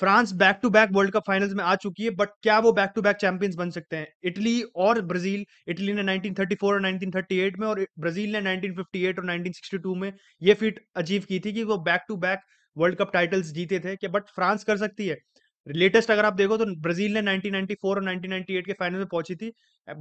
France back to back World Cup finals में आ चुकी है बट क्या वो बैक टू बैक चैंपियंस बन सकते हैं इटली और ब्राजील इटली ने 1934 और 1938 में और ब्राजील ने 1958 और 1962 में ये फीट अचीव की थी कि वो back to back World Cup titles जीते थे कि बट फ्रांस कर सकती है लेटेस्ट अगर आप देखो तो ब्राजील ने 1994 और 1998 के फाइनल में पहुंची थी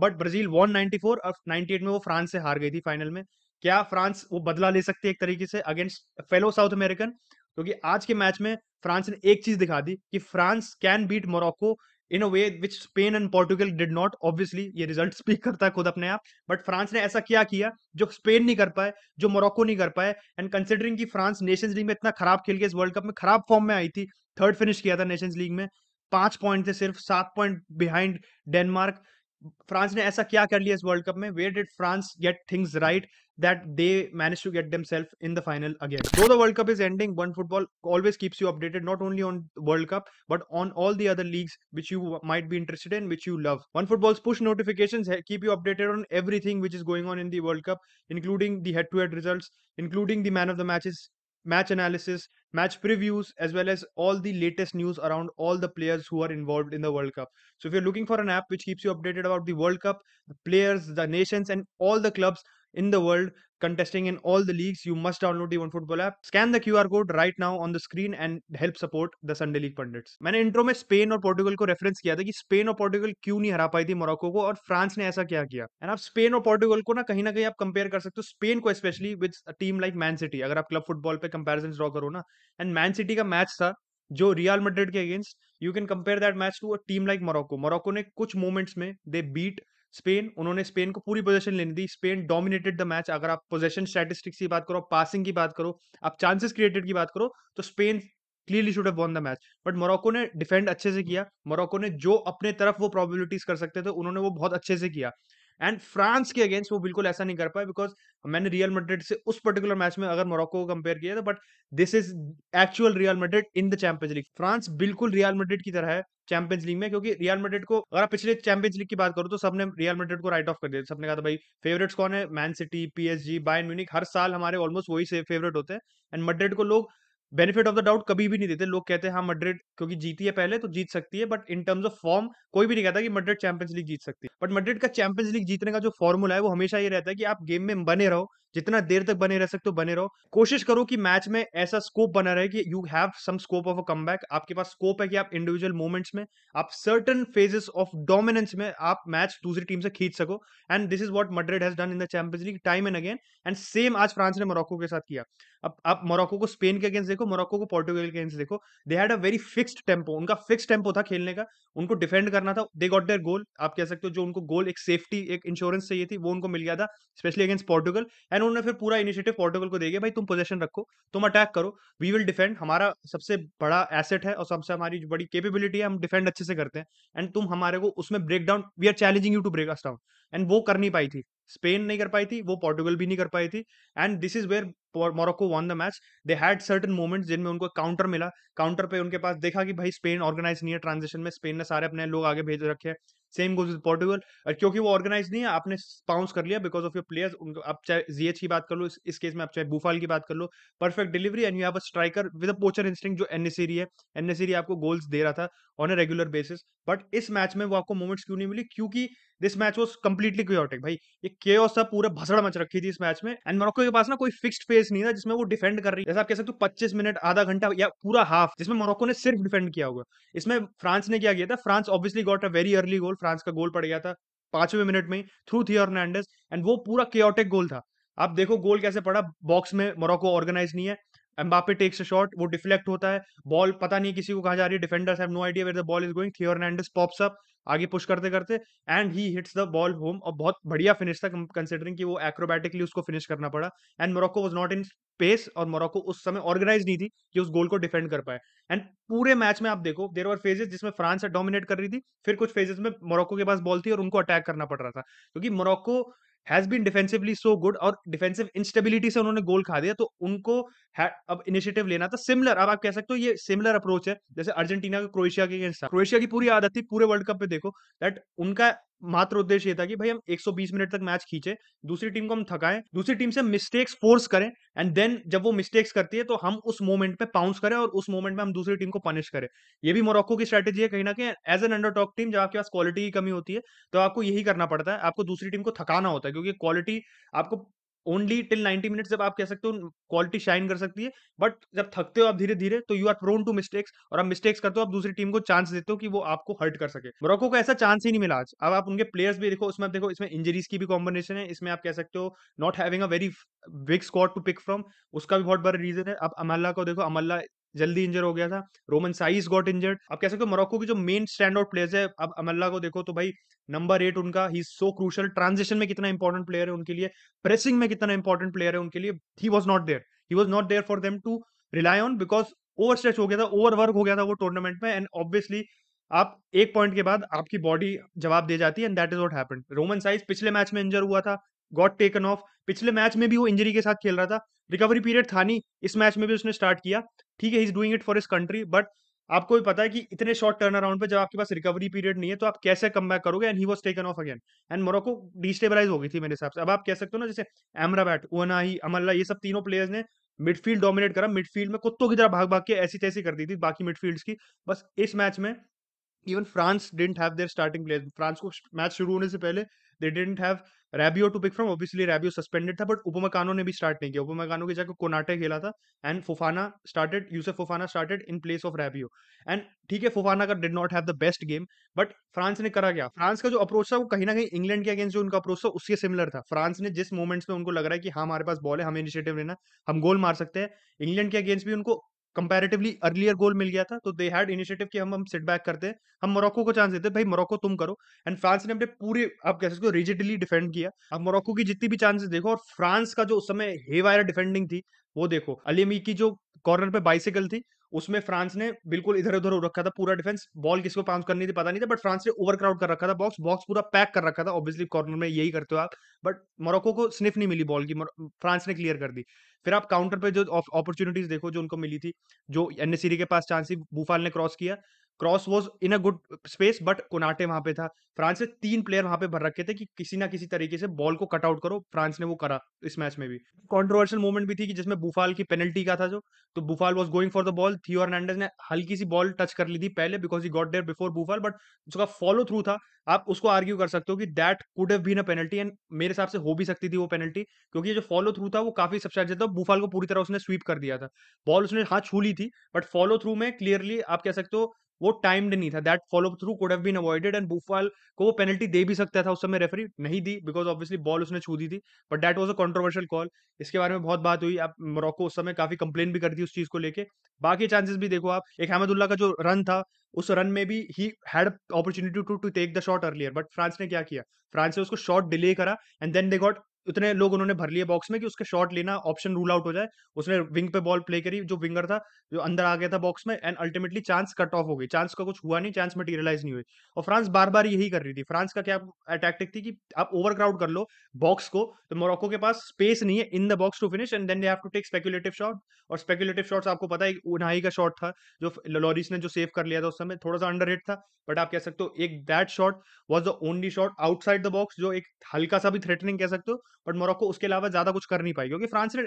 बट ब्राजील वन 94 और 98 में वो फ्रांस से हार गई थी फाइनल में क्या फ्रांस वो बदला ले सकती है एक तरीके से अगेंस्ट फेलो साउथ अमेरिकन क्योंकि आज के मैच में फ्रांस ने एक चीज दिखा दी कि France can beat Morocco in a way which Spain and Portugal did not obviously ये रिजल्ट स्पीक करता है खुद अपने आप बट फ्रांस ने ऐसा क्या किया जो स्पेन नहीं कर पाए जो मोरक्को नहीं कर पाए एंड कंसिडरिंग की फ्रांस नेशंस लीग में इतना खराब खेल के इस वर्ल्ड कप में खराब फॉर्म में आई थी थर्ड फिनिश किया था नेशंस लीग में पांच पॉइंट थे सिर्फ सात पॉइंट बिहाइंड डेनमार्क फ्रांस ने ऐसा क्या कर लिया इस वर्ल्ड कप में where did France get things right that they manage to get self in the final again though the world Cup is ending One Football always keeps you updated not only on World Cup but on all the other leagues which you might be interested in which you love One Football push notification keep you updated on everything which is going on in the world Cup including the head to head result including the man of the matches match analysis, match previews, as well as all the latest news around all the players who are involved in the World Cup. So if you're looking for an app which keeps you updated about the World Cup, the players, the nations, and all the clubs, in the world contesting in all the leagues. You must download the One Football app. Scan the QR code right now on the screen and help support the Sunday League pundits मैंने intro में Spain और Portugal को reference किया था कि Spain और पोर्टुगल क्यों नहीं हरा पाई थी मोरक्को को और फ्रांस ने ऐसा क्या किया एंड आप स्पेन और पोर्टुगल को ना कहीं ना कहीं आप कंपेयर कर सकते हो स्पेन को specially with team like Man City अगर आप क्लब फुटबॉल पे कंपैरिजन ड्रॉ करो ना एंड मैन सिटी का मैच था जो रियल मेड्रिड के against you can compare that match to a team like Morocco Morocco ने कुछ मोमेंट्स में दे बीट स्पेन उन्होंने स्पेन को पूरी पोजीशन लेने दी स्पेन डोमिनेटेड द मैच अगर आप पोजीशन स्टैटिस्टिक्स की बात करो पासिंग की बात करो आप चांसेस क्रिएटेड की बात करो तो Spain clearly should have the match but Morocco ने डिफेंड अच्छे से किया मोरक्को ने जो अपने तरफ वो प्रोबेबिलिटीज कर सकते थे उन्होंने वो बहुत अच्छे से किया एंड फ्रांस के अगेंस्ट वो बिल्कुल ऐसा नहीं कर पाए बिकॉज मैंने रियल मेड्रिड से उस पर्टिकुलर मैच में अगर मोरक्को को कंपेयर किया था but this is actual Real Madrid in the Champions League France बिल्कुल रियल मेड्रिड की तरह है चैंपियंस लीग में क्योंकि रियल मेड्रिड को अगर आप पिछले चैंपियंस लीग की बात करो तो सबने रियल मेड्रिड को राइट ऑफ कर दिया सबने कहा था भाई फेवरेट्स कौन है Man City PSG Bayern Munich हर साल हमारे ऑलमोस्ट वही से फेवरेट होते हैं एंड मेड्रिड को लोग बेनिफिट ऑफ द डाउट कभी भी नहीं देते लोग कहते हैं हाँ मड्रिड क्योंकि जीती है पहले तो जीत सकती है but in terms of form कोई भी नहीं कहता कि मड्रिड चैंपियंस लीग जीत सकती है बट मड्रिड का चैंपियंस लीग जीतने का जो फॉर्मूला है वो हमेशा ये रहता है कि आप गेम में बने रहो जितना देर तक बने रह सकते हो बने रहो कोशिश करो कि मैच में ऐसा स्कोप बना रहे कि you have some scope of a come आपके पास स्कोप है कि आप इंडिविजुअल मोमेंट्स में आप सर्टन फेजेस ऑफ डोमिनेंस में आप मैच दूसरी टीम से खींच सको and this is what Madrid has done in the Champions League time and again and same आज फ्रांस ने मोरक्को के साथ किया अब आप मोरक्को को स्पेन के अगेंस्ट देखो मोरक्को को पोर्टुगल के अगेंस्ट देखो they had a very fixed tempo उनका फिक्स टेम्पो था खेलने का उनको डिफेंड करना था दे गॉट देयर गोल आप कह सकते हो जो उनको गोल एक सेफ्टी एक इंश्योरेंस चाहिए थी वो उनको मिल गया था स्पेशली अगेंस्ट पोर्टुगल एंड उन्होंने फिर पूरा इनिशिएटिव पोर्टुगल को दे दिया भाई तुम पोजेशन रखो तुम अटैक करो वी विल डिफेंड हमारा सबसे बड़ा एसेट है और सबसे हमारी जो बड़ी केपेबिलिटी है हम डिफेंड अच्छे से करते हैं एंड तुम हमारे को उसमें break down we are challenging you to break us down and वो कर नहीं पाई थी स्पेन नहीं कर पाई थी वो पोर्टुगल भी नहीं कर पाई थी and this is where Morocco won the match they had certain moments जिनमें उनको काउंटर मिला काउंटर पे उनके पास देखा कि भाई स्पेन ऑर्गेनाइज नहीं है ट्रांजेक्शन में स्पेन ने सारे अपने लोग आगे भेज रखे हैं सेम गोज विद पोर्टुगल क्योंकि वो ऑर्गेनाइज नहीं है आपने पाउंस कर लिया बिकॉज ऑफ योर प्लेयर्स उनको आप चाहे जी एच की बात कर लो इस, इस केस में आप चाहे बूफाल की बात कर लो perfect delivery and you have a striker with a poacher instinct जो एनएसरी है एनएसरी आपको गोल्स दे रहा था on a regular basis but इस मैच में वो आपको मोमेंट्स क्यों नहीं मिली क्योंकि this match was completely chaotic भाई ये के था पूरा भसड़ मच रखी थी इस मैच में एंड मोरक्को के पास ना कोई फिक्स फेज स्पेस नहीं था जिसमें वो डिफेंड कर रही जैसे आप कह सकते पच्चीस मिनट आधा घंटा या पूरा हाफ जिसमें मोरक्को ने सिर्फ डिफेंड किया होगा इसमें फ्रांस ने क्या किया था France obviously got a very early goal France का गोल पड़ गया था पांचवें मिनट में थ्रू थी हर्नांडेस एंड वो पूरा क्योटिक गोल था आप देखो गोल कैसे पड़ा बॉक्स में मोरक्को ऑर्गेनाइज नहीं है एम्बापे टेक्स अ शॉट वो डिफ्लेक्ट होता है बॉल पता नहीं किसी को कहा जा रही है defenders have no idea where the ball is going Theo Hernandez pops up आगे पुश करते करते and he hits the ball home और बहुत बढ़िया फिनिश था कंसिडरिंग कि वो एक्रोबैटिकली उसको फिनिश करना पड़ा and Morocco was not in pace और मोरक्को उस समय ऑर्गेनाइज नहीं थी कि उस गोल को डिफेंड कर पाए एंड पूरे मैच में आप देखो देर आर फेजेस जिसमें फ्रांस डोमिनेट कर रही थी फिर कुछ फेजेस में मोरक्को के पास बॉल थी और उनको अटैक करना पड़ रहा था क्योंकि Morocco has been defensively so good और डिफेंसिव इंस्टेबिलिटी से उन्होंने गोल खा दिया तो उनको अब इनिशिएटिव लेना था सिमिलर अब आप कह सकते हो ये सिमिलर अप्रोच है जैसे अर्जेंटीना क्रोएशिया के अगेंस्ट था क्रोएशिया की पूरी आदत थी पूरे वर्ल्ड कप में देखो दैट उनका मात्र उद्देश्य ये था कि भाई हम 120 मिनट तक मैच खींचे दूसरी टीम को हम थकाएं दूसरी टीम से मिस्टेक्स फोर्स करें एंड देन जब वो मिस्टेक्स करती है तो हम उस मोमेंट पे पाउंस करें और उस मोमेंट में हम दूसरी टीम को पनिश करें ये भी मोरक्को की स्ट्रैटेजी है कहीं ना कहीं as an underdog team जब आपके पास क्वालिटी की कमी होती है तो आपको यही करना पड़ता है आपको दूसरी टीम को थकाना होता है क्योंकि क्वालिटी आपको ओनली टिल नाइनटी मिनट जब आप कह सकते हो क्वालिटी शाइन कर सकती है बट जब थकते हो आप धीरे धीरे तो you are prone to mistakes और आप मिस्टेक्स करते हो आप दूसरी टीम को चांस देते हो कि वो आपको हर्ट कर सके मोरक्को को ऐसा चांस ही नहीं मिला आज अब आप उनके प्लेयर्स भी देखो उसमें देखो इसमें इंजरीज की भी कॉम्बिनेशन है इसमें आप कह सकते हो not having a very big squad to pick from उसका भी बहुत बड़ा रीजन है आप अमल्ला को देखो अमल्ला जल्दी इंजर हो गया था रोमन साइज गॉट इंजर्ड अब कह सकते हो मोरक्को की जो मेन स्टैंड आउट प्लेयर्स है अब अमल्ला को देखो तो भाई नंबर एट उनका ही सो क्रूशल ट्रांजिशन में कितना इंपॉर्टेंट प्लेयर है उनके लिए प्रेसिंग में कितना इंपॉर्टेंट प्लेयर है उनके लिए he was not there he was not there for them to rely on because overstretch हो गया था ओवर वर्क हो गया था वो टूर्नामेंट में एंड ऑब्वियसली आप एक पॉइंट के बाद आपकी बॉडी जवाब दे जाती है and that is what happen Romain Saiss पिछले मैच में इंजर हुआ था गॉट टेकन ऑफ पिछले मैच में भी वो इंजरी के साथ खेल रहा था रिकवरी पीरियड था नहीं इस मैच में भी उसने स्टार्ट किया ठीक है is doing it for his country but आपको भी पता है कि इतने शॉर्ट टर्न अराउंड पे जब आपके पास रिकवरी पीरियड नहीं है तो आप कैसे कम बैक करोगे and he was taken off again and Morocco destabilise हो गई थी मेरे हिसाब से अब आप कह सकते हो ना जैसे एमराबैट ही अमल्ला ये सब तीनों प्लेयर्स ने मिडफील्ड डोमिनेट करा मिडफील्ड में कुत्तों की तरह भाग भाग के ऐसी तैसी कर दी थी बाकी मिडफील्ड की बस इस मैच में even France didn't have their starting players France को मैच शुरू होने से पहले they didn't have Rabiot to pick from obviously Rabiot suspended था बट उपमाकानो ने भी स्टार्ट नहीं किया उपमाकानो के जाकर कोनाटे खेला था and Fofana started Youssouf Fofana started in place of Rabiot and ठीक है फुफाना का did not have the best game but France ने करा क्या फ्रांस का जो अप्रोच था वो कहीं ना कहीं इंग्लैंड के अगेंस्ट जो उनका अप्रोच था उसके सिमिलर था फ्रांस ने जिस मोमेंट्स में उनको लग रहा है कि हाँ हमारे पास बॉल है हम इनिशिएटिव लेना हम गोल मार सकते हैं इंग्लैंड के अगेंस्ट भी उनको कंपेरेटिवली अर्लियर गोल मिल गया था तो दे हैड इनिशिएटिव कि हम हम सेट बैक करते हैं हम मोरक्को को चांस देते हैं भाई मोरक्को तुम करो एंड फ्रांस ने अपने पूरे आप कह सकते हो रिजिडली डिफेंड किया अब मोरक्को की जितनी भी चांसेस देखो और फ्रांस का जो उस समय हेवायर डिफेंडिंग थी वो देखो अलीमी की जो कॉर्नर पे बाइसिकल थी उसमें फ्रांस ने बिल्कुल इधर उधर हो रखा था पूरा डिफेंस बॉल किसको पाउंस करनी थी पता नहीं था बट फ्रांस ने ओवर क्राउड कर रखा था बॉक्स बॉक्स पूरा पैक कर रखा था ऑब्वियसली कॉर्नर में यही करते हो आप बट मोरक्को को स्निफ नहीं मिली बॉल की फ्रांस ने क्लियर कर दी फिर आप काउंटर पे जो अपॉर्चुनिटीज देखो जो उनको मिली थी जो एनएसरी के पास चांस थी बूफाल ने क्रॉस किया cross was in a good space but Konate वहां पे था फ्रांस ने तीन प्लेयर वहां पे भर रखे थे कि किसी ना किसी तरीके से बॉल को कट आउट करो फ्रांस ने वो करा इस मैच में भी कॉन्ट्रोवर्शियल मोमेंट भी थी कि जिसमें बुफाल की पेनल्टी का था जो तो Boufal was going for the ball Theo Hernandez ने हल्की सी बॉल टच कर ली थी पहले because he got there before Boufal but उसका फॉलो थ्रू था आप उसको आर्ग्यू कर सकते हो कि that could have been a penalty and मेरे हिसाब से हो भी सकती थी वो पेनल्टी क्योंकि जो फॉलो थ्रू था वो काफी अच्छा था बुफाल को पूरी तरह उसने स्वीप कर दिया था बॉल उसने हाथ छू ली थी बट फॉलो थ्रू में क्लियरली आप कह सकते हो वो टाइम्ड नहीं था that follow through could have been avoided and Boufal को वो पेनल्टी दे भी सकता था उस समय रेफरी नहीं दी बिकॉज ऑब्वियसली बॉल उसने छू दी थी but that was a controversial call इसके बारे में बहुत बात हुई आप मोरक्को उस समय काफी कंप्लेन भी कर दी उस चीज को लेकर बाकी चांसेस भी देखो आप एक अहमदुल्ला का जो रन था उस रन में भी he had opportunity to to take the shot earlier but France ने क्या किया फ्रांस ने उसको शॉट डिले करा एंड देन दे गॉट इतने लोग उन्होंने भर लिए बॉक्स में कि उसके शॉट लेना ऑप्शन रूल आउट हो जाए उसने विंग पे बॉल प्ले करी जो विंगर था जो अंदर आ गया था बॉक्स में and ultimately chance cut off हो गई चांस का कुछ हुआ नहीं चांस मटीरियलाइज नहीं हुई और फ्रांस बार बार यही कर रही थी फ्रांस का क्या टैक्टिक थी कि आप ओवर क्राउड कर लो बॉक्स को तो मोरक्को के पास स्पेस नहीं है in the box to finish and then they have to take speculative shot और स्पेकुलेटिव शॉट्स आपको पता है उनाई का शॉट था जो लॉरिस ने जो सेव कर लिया था उस समय थोड़ा सा अंडर था बट आप कह सकते हो एक that shot was the only shot outside the box जो एक हल्का सा भी थ्रेटनिंग कह सकते हो बट मोरक्को उसके अलावा ज्यादा कुछ कर नहीं पाई क्योंकि फ्रांस ने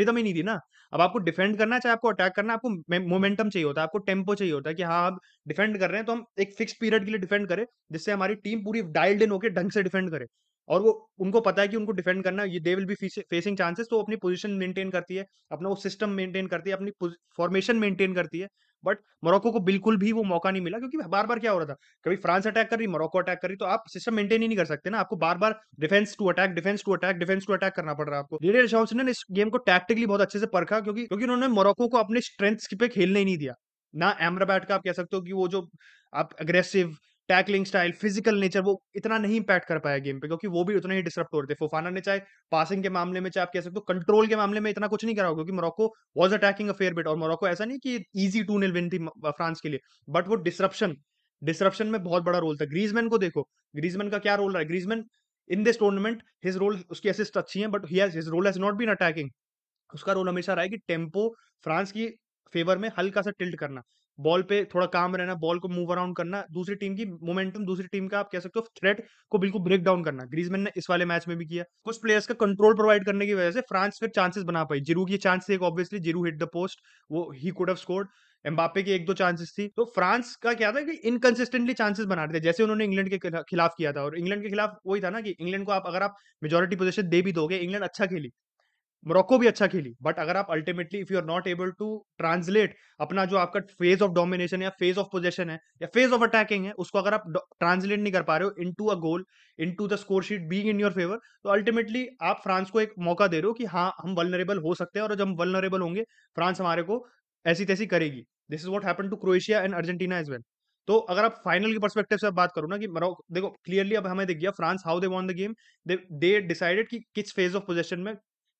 रिदम ही नहीं दी ना अब आपको डिफेंड करना है चाहे आपको अटैक करना है आपको मोमेंटम चाहिए होता है आपको टेम्पो चाहिए होता है कि हाँ आप डिफेंड कर रहे हैं तो हम एक फिक्स पीरियड के लिए डिफेंड करें जिससे हमारी टीम पूरी डायल्ड इन होकर ढंग से डिफेंड करे और वो उनको पता है कि उनको डिफेंड करना ये they will be facing chances तो अपनी पोजीशन मेंटेन करती है अपना वो सिस्टम मेंटेन करती है अपनी फॉर्मेशन मेंटेन करती है बट मोरक्को को बिल्कुल भी वो मौका नहीं मिला क्योंकि बार बार क्या हो रहा था कभी फ्रांस अटैक कर रही मोरक्को अटैक कर रही तो आप सिस्टम मेंटेन ही नहीं कर सकते ना आपको बार बार defence to attack defence to attack defence to attack करना पड़ रहा है आपको डीडे जॉनसन ने इस गेम को टैक्टिकली बहुत अच्छे से परखा क्योंकि क्योंकि उन्होंने मोरक्को को अपने स्ट्रेंथ्स पे खेलने ही नहीं दिया ना एमराबैट का आप कह सकते हो कि वो जो आप aggressive tackling style physical nature वो इतना नहीं इंपैक्ट कर पाया गेम पे क्योंकि वो भी उतना ही डिस्टर्ब हो रहे थे फोफाना ने चाहे पासिंग के मामले में चाहे आप कह सकते हो कंट्रोल के मामले में इतना कुछ नहीं करा क्योंकि Morocco was attacking a fair bit और मोरक्को ऐसा नहीं कि ईजी टू निल विन थी फ्रांस के लिए बट वो डिस्ट्रप्शन डिस्ट्रप्शन में बहुत बड़ा रोल था ग्रीजमैन को देखो ग्रीजमैन का क्या रोल रहा है Griezmann in this tournament his role उसकी असिस्ट अच्छी है but his role has not been attacking उसका रोल हमेशा रहा है कि टेम्पो फ्रांस की फेवर में हल्का सा टिल्ट करना बॉल पे थोड़ा काम रहना बॉल को मूव अराउंड करना दूसरी टीम की मोमेंटम दूसरी टीम का आप कह सकते हो थ्रेट को बिल्कुल ब्रेक डाउन करना ग्रीजमैन ने इस वाले मैच में भी किया कुछ प्लेयर्स का कंट्रोल प्रोवाइड करने की वजह से फ्रांस फिर चांसेस बना पाई जीरू की चांस एक obviously Giroud hit the post वो he could have scored Mbappe की एक दो चांसेस थी तो फ्रांस का क्या था कि इनकंसिस्टेंटली चांसेस बना रहे थे जैसे उन्होंने इंग्लैंड के खिलाफ किया था और इंग्लैंड के खिलाफ वही था ना कि इंग्लैंड को आप अगर आप मेजोरिटी पोजिशन दे भी दोगे इंग्लैंड अच्छा खेली मोरक्को भी अच्छा खेली बट अगर आप ultimately if you are not able to translate अपना जो आपका फेज ऑफ डोमिनेशन या फेज ऑफ पोजेशन है या फेज ऑफ अटैकिंग है उसको अगर आप ट्रांसलेट नहीं कर पा रहे हो into a goal into the score sheet being in your favour तो अल्टीमेटली आप फ्रांस को एक मौका दे रहे हो कि हाँ हम वलनरेबल हो सकते हैं और जब हम वलनरेबल होंगे फ्रांस हमारे को ऐसी तैसी करेगी this is what happen to Croatia and Argentina as well तो अगर आप फाइनल की परस्पेक्टिव से आप बात करो ना कि देखो क्लियरली अब हमें दिख गया France how they won the game they decided कि किस फेज ऑफ पोजेशन में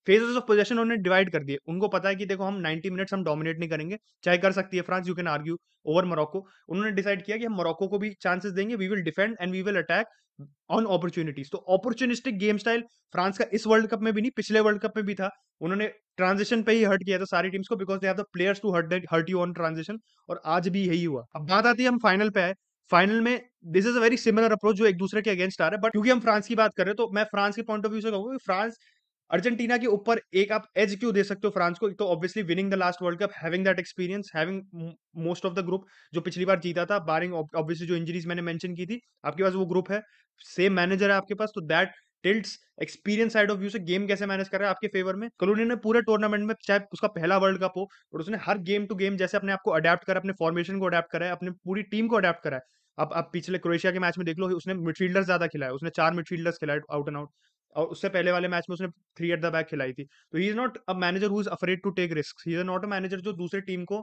फेजेस ऑफ पोजेशन उन्होंने डिवाइड कर दिए उनको पता है कि देखो हम 90 मिनट्स हम डोमिनेट नहीं करेंगे चाहे कर सकती है France you can argue over Morocco उन्होंने डिसाइड किया कि हम मोरक्को को भी चांसेस देंगे we will defend and we will attack on opportunities तो अपॉर्चुनिस्टिक गेम स्टाइल फ्रांस का इस वर्ल्ड कप में भी नहीं पिछले वर्ल्ड कप में भी था उन्होंने ट्रांजिशन पे ही हर्ट किया था सारी टीम्स को because they have the players to hurt hurt you on transition और आज भी यही हुआ अब बात आती है हम फाइनल पे आए फाइनल में this is a very similar approach जो एक दूसरे के अगेंस्ट आ रहा है बट क्योंकि हम फ्रांस की बात कर रहे हैं तो मैं फ्रांस के पॉइंट ऑफ व्यू से कहूंगा कि फ्रांस अर्जेंटीना के ऊपर एक आप एज क्यों दे सकते हो फ्रांस को एक तो obviously winning the last world cup having that experience having most of the group जो पिछली बार जीता था बारिंग ऑब्वियसली जो इंजरीज मैंने मेंशन की थी आपके पास वो ग्रुप है सेम मैनेजर है आपके पास तो that tilts experience side of view से गेम कैसे मैनेज कर रहा है आपके फेवर में कलोनी ने पूरे टूर्नामेंट में चाहे उसका पहला वर्ल्ड कप हो और उसने हर गेम टू गेम जैसे अपने आपको अडेप्ट करा अपने फॉर्मेशन को अडेप्ट करा है अपनी पूरी टीम को अडेप्ट करा है अब आप पिछले क्रोएशिया के मैच में देख लो उसने मिडफील्डर्स ज्यादा खिलाया उसने चार मिडफील्डर्स खिलाए आउट एंड आउट और उससे पहले वाले मैच में उसने थ्री एट द बैक खिलाई थी तो he is not a manager who is afraid to take risk he is not a manager जो दूसरी टीम को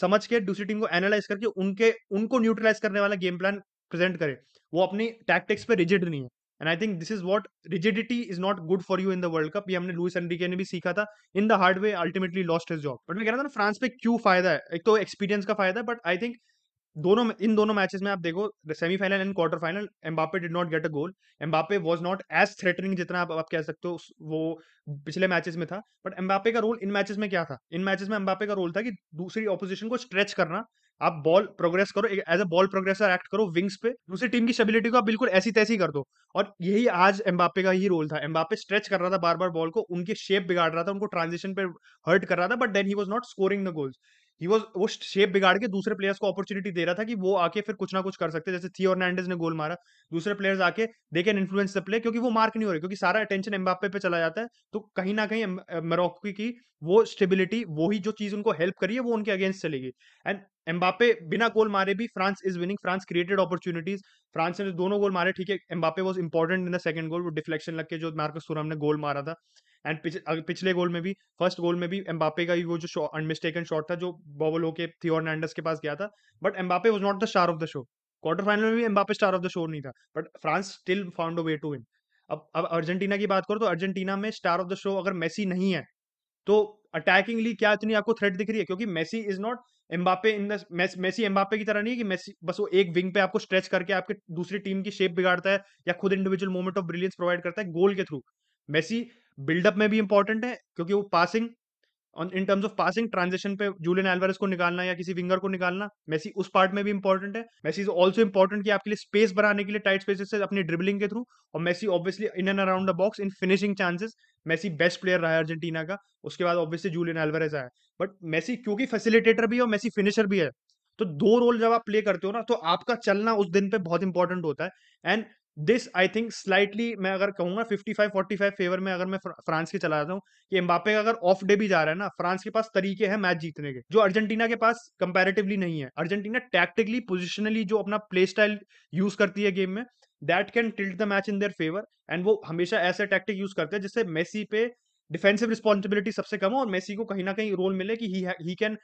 समझ के दूसरी टीम को एनालाइज करके उनके उनको न्यूट्रलाइज करने वाला गेम प्लान प्रेजेंट करे वो अपनी टैक्टिक्स पे रिजिड नहीं है and I think this is what rigidity is not good for you in the world cup ये हमने लुइस एनरिके ने भी सीखा था in the hard way ultimately lost his job but मैं कह रहा था ना फ्रांस पे क्यों फायदा है एक तो एक्सपीरियंस का फायदा है बट आई थिंक दोनों इन दोनों मैचेस में आप देखो semifinal and quarter final Mbappe did not get a goal Mbappe was not as threatening जितना आप, आप कह सकते हो वो पिछले मैचेस में था बट एम्बापे का रोल इन मैचेस में क्या था इन मैचेस में एम्बापे का रोल था कि दूसरी ऑपोजिशन को स्ट्रेच करना आप बॉल प्रोग्रेस करो as a ball progressor act करो विंग्स पे दूसरी टीम की स्टेबिलिटी को आप बिल्कुल ऐसी तैसी कर दो और यही आज एम्बापे का ही रोल था एम्बापे स्ट्रेच कर रहा था बार बार बॉल को उनकी शेप बिगाड़ रहा था उनको ट्रांजिशन पे हर्ट कर रहा था but then he was not scoring the goals he was वो शेप बिगाड़ के दूसरे प्लेयर्स को अपॉर्चुनिटी दे रहा था कि वो आके फिर कुछ ना कुछ कर सकते जैसे थियो ने गोल मारा दूसरे प्लेयर्स आके they can influence the play क्योंकि वो मार्क नहीं हो रहे क्योंकि सारा अटेंशन एम्बापे पे चला जाता है तो कहीं ना कहीं मोरक्को की वो स्टेबिलिटी वही जो चीज उनको हेल्प करी है वो उनके अगेंस्ट चलेगी एंड एम्बापे बिना गोल मारे भी France is winning France created opportunities France ने दोनों गोल मारे ठीक है Mbappe was important in the second goal वो डिफ्लेक्शन लग के जो मार्कस सूरम ने गोल मारा था एंड पिछले पिछले गोल में भी फर्स्ट गोल में भी एम्बापे का ही वो जो अनमिस्टेकन शॉट था जो बॉबल होके नैंडस के पास गया था but Mbappe was not the star of the show quarter final में भी Mbappe star of the show नहीं था but France still found a way to win अब अब अर्जेंटीना की बात करो तो अर्जेंटीना में स्टार ऑफ द शो अगर मेसी नहीं है तो अटैकिंगली क्या इतनी आपको थ्रेट दिख रही है क्योंकि Messi is not Mbappe in Messi Mbappe की तरह नहीं है कि मेसी बस वो एक विंग पे आपको स्ट्रेच करके आपके दूसरी टीम की शेप बिगाड़ता है या खुद individual moment of brilliance provide करता है गोल के थ्रू मेसी बिल्डअप में भी इंपॉर्टेंट है क्योंकि वो passing in terms of passing transaction पे जूलियन एलवरस को निकालना या किसी विंगर को निकालना मेसी उस पार्ट में भी इंपॉर्टेंट है मेसी इज ऑल्सो इंपॉर्टेंट कि आपके लिए स्पेस बनाने के लिए टाइट स्पेसेस से अपनी ड्रिबलिंग के थ्रू और Messi obviously in and around the box in finishing chances Messi best player रहा है अर्जेंटीना का उसके बाद ऑब्वियसली जूलियन एल्वरेज आया बट मेसी क्योंकि फैसिलिटेटर भी है और मेसी फिनिशर भी है तो दो रोल जब आप प्ले करते हो ना तो आपका चलना उस दिन पे बहुत इंपॉर्टेंट होता है and this I think slightly मैं अगर कहूंगा fifty five forty five favour में अगर मैं फ्रांस के चला जाता हूँ कि एम्बापे का अगर ऑफ डे भी जा रहा है ना फ्रांस के पास तरीके हैं मैच जीतने के जो अर्जेंटीना के पास कंपेरेटिवली नहीं है अर्जेंटीना टैक्टिकली पोजिशनली जो अपना प्ले स्टाइल यूज करती है गेम में that can tilt the match in their favour and वो हमेशा ऐसे टैक्टिक यूज करते हैं जिससे मेसी पे डिफेंसिव रिस्पॉन्सिबिलिटी सबसे कम हो और मेसी को कहीं ना कहीं रोल मिले कि ही कैन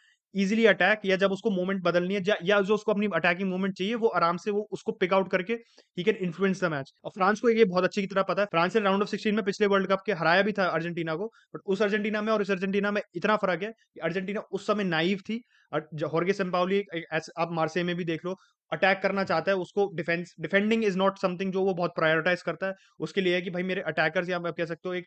इजिली अटैक या जब उसको मोमेंट बदलनी है या जो उसको अपनी अटैकिंग मोमेंट चाहिए वो आराम से वो उसको पिक आउट करके he can influence the match और फ्रांस को ये बहुत अच्छी तरह पता है फ्रांस ने राउंड ऑफ सिक्सटीन में पिछले वर्ल्ड कप के हराया भी था अर्जेंटीना को बट उस अर्जेंटीना में और इस अर्जेंटीना में इतना फर्क है कि अर्जेंटीना उस समय नाइव थी और हॉर्गे सेम्पावली आप मार्से में भी देख लो अटैक करना चाहता है उसको defence defending is not something जो वो बहुत प्रायोरिटाइज करता है उसके लिए है कि भाई मेरे अटैकर्स या आप कह सकते हो एक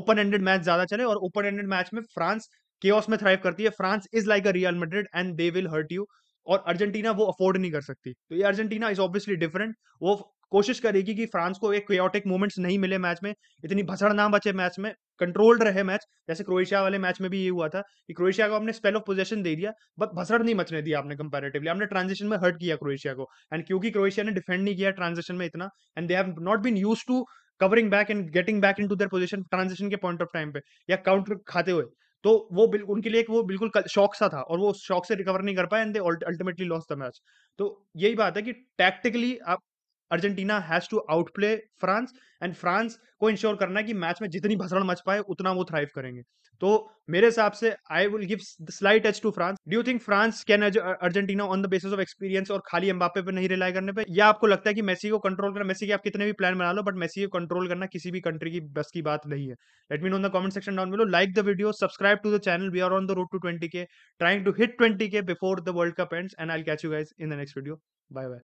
ओपन एंडेड मैच ज्यादा चले और ओपन एंडेड मैच में फ्रांस के में थ्राइव करती है France is like a Real Madrid and they will hurt you और अर्जेंटीना वो अफोर्ड नहीं कर सकती तो ये अर्जेंटीना इज ऑब्वियसली डिफरेंट वो कोशिश करेगी कि फ्रांस को एक क्योटिक मोमेंट्स नहीं मिले मैच में इतनी भसड़ ना बचे मैच में कंट्रोल्ड रहे मैच जैसे क्रोएशिया वाले मैच में भी ये हुआ था कि क्रोएशिया को आपने स्पेल ऑफ पोजेशन दे दिया बट भसड़ नहीं मचने दिया आपने कंपेरेटिवली आपने ट्रांजेक्शन में हर्ट किया क्रोएशिया को एंड क्योंकि क्रोएशिया ने डिफेंड नहीं किया ट्रांजेक्शन में इतना and they have not been use to covering back and getting back into their position transaction के पॉइंट ऑफ टाइम पे या काउंटर खाते हुए तो वो बिल्कुल उनके लिए एक वो बिल्कुल शॉक सा था और वो शॉक से रिकवर नहीं कर पाए and they ultimately loss the match तो यही बात है कि टैक्टिकली आप Argentina has to outplay France and France को इंश्योर करना है कि मैच में जितनी भसड़ मच पाए उतना वो थ्राइव करेंगे तो मेरे हिसाब से I will give slight edge to France do you think France can Argentina on the basis of experience और खाली एम्बापे पे नहीं रिलाई करने पे या आपको लगता है कि मेसी को कंट्रोल करना मेसी के आप कितने भी प्लान बना लो बट मेसी को कंट्रोल करना किसी भी कंट्री की बस की बात नहीं है let me know the comment section down below like the video subscribe to the channel we are on the road to twenty K trying to hit twenty K before the world cup ends and I catch you guys in the next video bye bye